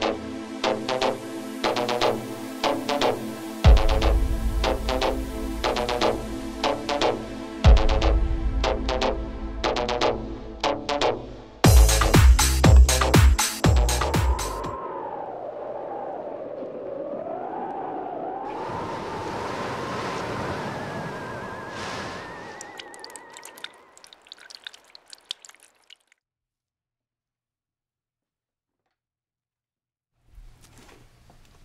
thank you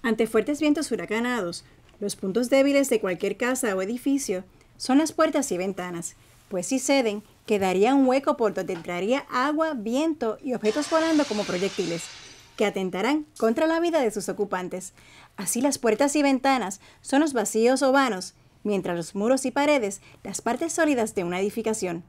Ante fuertes vientos huracanados, los puntos débiles de cualquier casa o edificio son las puertas y ventanas, pues si ceden, quedaría un hueco por donde entraría agua, viento y objetos volando como proyectiles, que atentarán contra la vida de sus ocupantes. Así las puertas y ventanas son los vacíos o vanos, mientras los muros y paredes las partes sólidas de una edificación.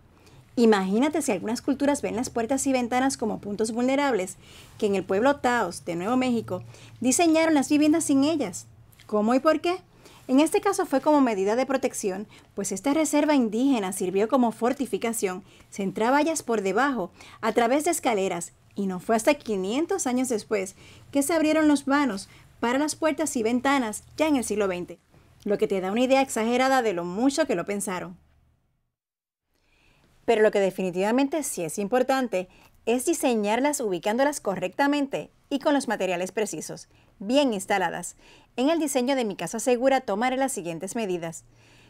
Imagínate si algunas culturas ven las puertas y ventanas como puntos vulnerables, que en el pueblo Taos de Nuevo México diseñaron las viviendas sin ellas. ¿Cómo y por qué? En este caso fue como medida de protección, pues esta reserva indígena sirvió como fortificación, se entraba allá por debajo, a través de escaleras, y no fue hasta 500 años después que se abrieron los vanos para las puertas y ventanas ya en el siglo XX, lo que te da una idea exagerada de lo mucho que lo pensaron. Pero lo que definitivamente sí es importante es diseñarlas ubicándolas correctamente y con los materiales precisos, bien instaladas. En el diseño de mi casa segura tomaré las siguientes medidas.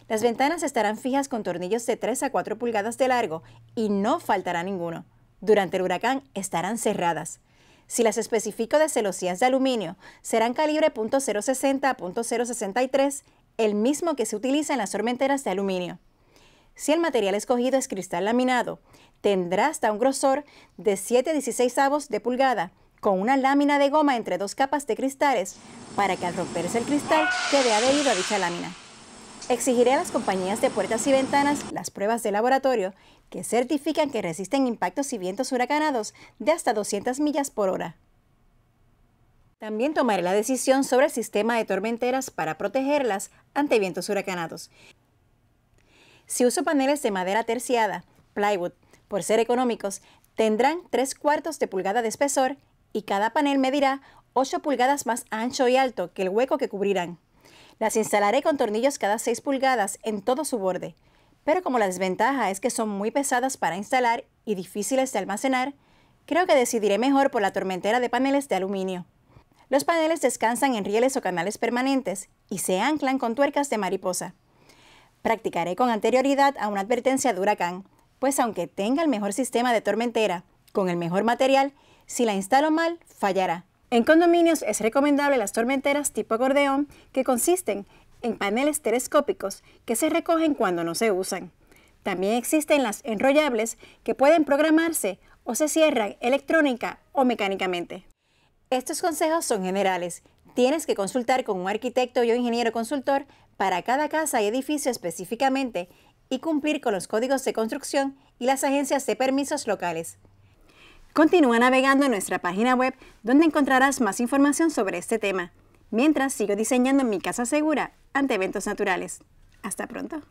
Las ventanas estarán fijas con tornillos de 3 a 4 pulgadas de largo y no faltará ninguno. Durante el huracán estarán cerradas. Si las especifico de celosías de aluminio, serán calibre .060 a .063, el mismo que se utiliza en las tormenteras de aluminio. Si el material escogido es cristal laminado, tendrá hasta un grosor de 7 16 avos de pulgada con una lámina de goma entre dos capas de cristales para que al romperse el cristal quede adherido a dicha lámina. Exigiré a las compañías de puertas y ventanas las pruebas de laboratorio que certifican que resisten impactos y vientos huracanados de hasta 200 millas por hora. También tomaré la decisión sobre el sistema de tormenteras para protegerlas ante vientos huracanados. Si uso paneles de madera terciada, plywood, por ser económicos, tendrán 3 cuartos de pulgada de espesor y cada panel medirá 8 pulgadas más ancho y alto que el hueco que cubrirán. Las instalaré con tornillos cada 6 pulgadas en todo su borde, pero como la desventaja es que son muy pesadas para instalar y difíciles de almacenar, creo que decidiré mejor por la tormentera de paneles de aluminio. Los paneles descansan en rieles o canales permanentes y se anclan con tuercas de mariposa. Practicaré con anterioridad a una advertencia de huracán, pues aunque tenga el mejor sistema de tormentera, con el mejor material, si la instalo mal, fallará. En condominios es recomendable las tormenteras tipo acordeón, que consisten en paneles telescópicos que se recogen cuando no se usan. También existen las enrollables que pueden programarse o se cierran electrónica o mecánicamente. Estos consejos son generales Tienes que consultar con un arquitecto y un ingeniero consultor para cada casa y edificio específicamente y cumplir con los códigos de construcción y las agencias de permisos locales. Continúa navegando en nuestra página web donde encontrarás más información sobre este tema, mientras sigo diseñando mi casa segura ante eventos naturales. Hasta pronto.